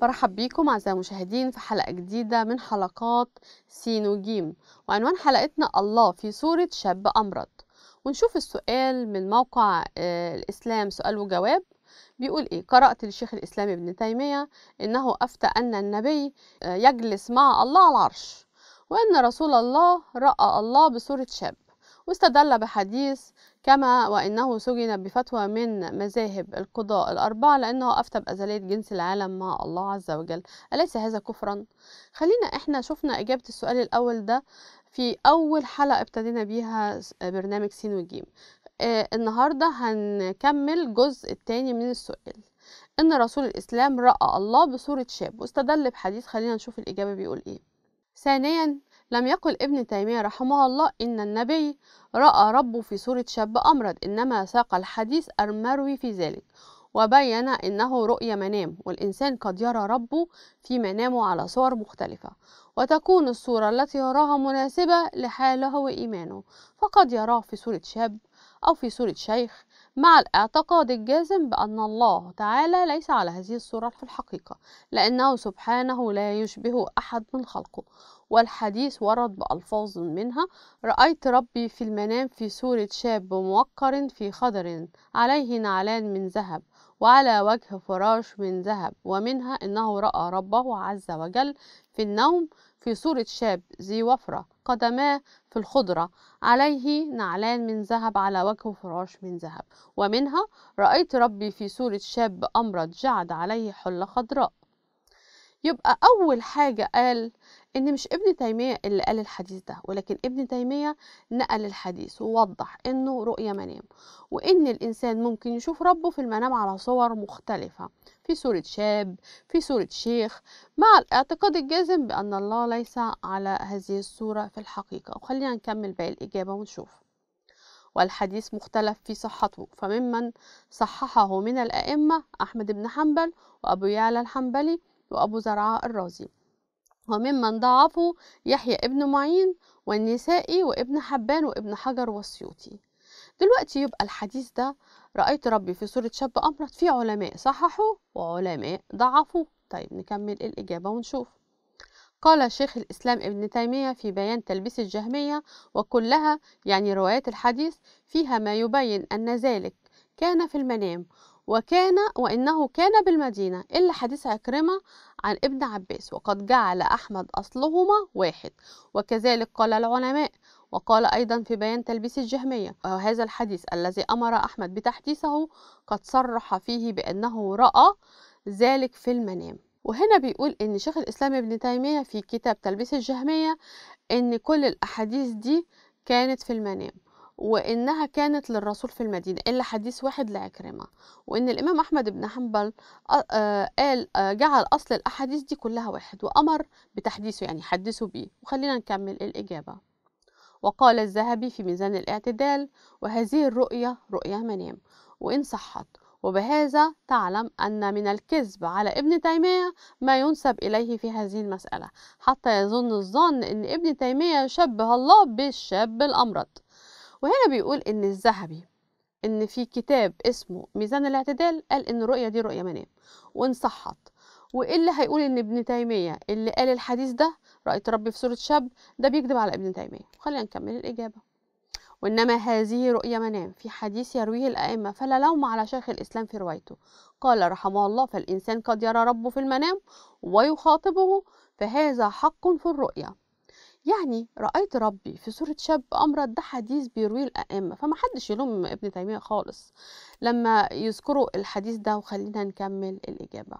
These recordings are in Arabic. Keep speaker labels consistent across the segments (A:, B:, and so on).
A: برحب بيكم أعزائي المشاهدين في حلقة جديدة من حلقات سين وجيم وعنوان حلقتنا الله في صورة شاب أمرض ونشوف السؤال من موقع آه، الإسلام سؤال وجواب بيقول إيه قرأت للشيخ الإسلام ابن تيمية إنه أفتى أن النبي آه، يجلس مع الله على العرش وأن رسول الله رأى الله بصورة شاب واستدل بحديث كما وإنه سجن بفتوى من مذاهب القضاء الأربعة لأنه أفتى بأزلية جنس العالم مع الله عز وجل أليس هذا كفرا؟ خلينا إحنا شفنا إجابة السؤال الأول ده في أول حلقة ابتدينا بيها برنامج سين وجيم آه النهاردة هنكمل الجزء الثاني من السؤال إن رسول الإسلام رأى الله بصورة شاب واستدل بحديث خلينا نشوف الإجابة بيقول إيه ثانيا لم يقل ابن تيمية رحمه الله إن النبي رأى ربه في صورة شاب أمرد إنما ساق الحديث المروي في ذلك وبين أنه رؤية منام والإنسان قد يرى ربه في منامه على صور مختلفة وتكون الصورة التي يراها مناسبة لحاله وإيمانه فقد يراه في صورة شاب أو في صورة شيخ مع الاعتقاد الجازم بأن الله تعالى ليس على هذه الصورة في الحقيقة لأنه سبحانه لا يشبه أحد من خلقه والحديث ورد بألفاظ منها رأيت ربي في المنام في صورة شاب موقر في خضر عليه نعلان من ذهب وعلى وجه فراش من ذهب ومنها أنه رأى ربه عز وجل في النوم في صورة شاب ذي وفرة قدماه في الخضرة عليه نعلان من ذهب على وجه فراش من ذهب ومنها رأيت ربي في صورة شاب أمرد جعد عليه حلة خضراء يبقى أول حاجة قال إن مش ابن تيمية اللي قال الحديث ده ولكن ابن تيمية نقل الحديث ووضح إنه رؤية منام وإن الإنسان ممكن يشوف ربه في المنام على صور مختلفة في صورة شاب في صورة شيخ مع الاعتقاد الجازم بأن الله ليس على هذه الصورة في الحقيقة وخلينا نكمل باقي الإجابة ونشوف والحديث مختلف في صحته فممن صححه من الأئمة أحمد بن حنبل وأبو يعلى الحنبلي وأبو زرعاء الرازي وممن ضعفوا يحيى ابن معين والنسائي وابن حبان وابن حجر والسيوطي دلوقتي يبقى الحديث ده رأيت ربي في سورة شاب أمرت في علماء صححوا وعلماء ضعفوا طيب نكمل الإجابة ونشوف قال شيخ الإسلام ابن تيمية في بيان تلبيس الجهمية وكلها يعني روايات الحديث فيها ما يبين أن ذلك كان في المنام وكان وإنه كان بالمدينة إلا حديث عكرمة عن ابن عباس وقد جعل أحمد أصلهما واحد وكذلك قال العلماء وقال أيضا في بيان تلبيس الجهمية وهذا الحديث الذي أمر أحمد بتحديثه قد صرح فيه بأنه رأى ذلك في المنام وهنا بيقول إن شيخ الإسلام ابن تيمية في كتاب تلبيس الجهمية إن كل الأحاديث دي كانت في المنام وإنها كانت للرسول في المدينة إلا حديث واحد لعكرمة وإن الإمام أحمد بن حنبل آه، قال آه، جعل أصل الأحاديث دي كلها واحد وأمر بتحديثه يعني حدثوا بيه وخلينا نكمل الإجابة وقال الذهبي في ميزان الاعتدال وهذه الرؤية رؤية منام وإن صحت وبهذا تعلم أن من الكذب على ابن تيمية ما ينسب إليه في هذه المسألة حتى يظن الظن أن ابن تيمية شبه الله بالشاب الامرض وهنا بيقول إن الذهبي إن في كتاب اسمه ميزان الاعتدال قال إن الرؤية دي رؤية منام وإن صحت واللي هيقول إن ابن تيمية اللي قال الحديث ده رأيت ربي في صورة شاب ده بيكذب على ابن تيمية خلينا نكمل الإجابة وإنما هذه رؤيا منام في حديث يرويه الأئمة فلا لوم على شيخ الإسلام في روايته قال رحمه الله فالإنسان قد يرى ربه في المنام ويخاطبه فهذا حق في الرؤيا يعني رأيت ربي في صورة شاب أمرض ده حديث بيرويه الأئمة فما حدش يلوم ابن تيمية خالص لما يذكروا الحديث ده وخلينا نكمل الإجابة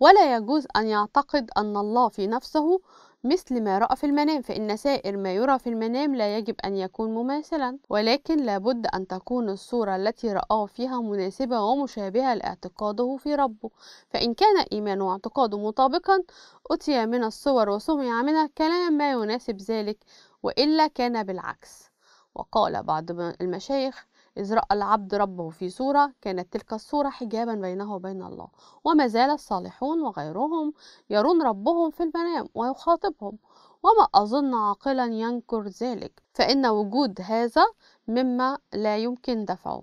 A: ولا يجوز أن يعتقد أن الله في نفسه مثل ما رأى في المنام فإن سائر ما يرى في المنام لا يجب أن يكون مماثلا ولكن لابد أن تكون الصورة التي رآه فيها مناسبة ومشابهة لاعتقاده في ربه فإن كان إيمانه واعتقاده مطابقا أتي من الصور وسمع منها كلام ما يناسب ذلك وإلا كان بالعكس وقال بعض المشايخ إذ رأى العبد ربه في صورة كانت تلك الصورة حجابا بينه وبين الله وما زال الصالحون وغيرهم يرون ربهم في المنام ويخاطبهم وما أظن عاقلا ينكر ذلك فإن وجود هذا مما لا يمكن دفعه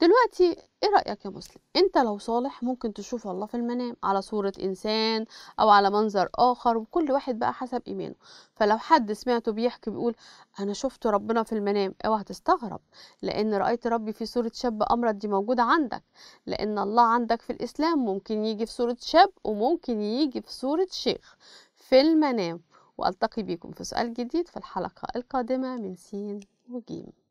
A: دلوقتي ايه رأيك يا مسلم انت لو صالح ممكن تشوف الله في المنام على صورة انسان او على منظر اخر وكل واحد بقى حسب ايمانه فلو حد سمعته بيحكي بيقول انا شفت ربنا في المنام اوعى تستغرب لان رأيت ربي في صورة شاب امرد دي موجودة عندك لان الله عندك في الاسلام ممكن يجي في صورة شاب وممكن يجي في صورة شيخ في المنام والتقي بكم في سؤال جديد في الحلقة القادمة من سين وجيم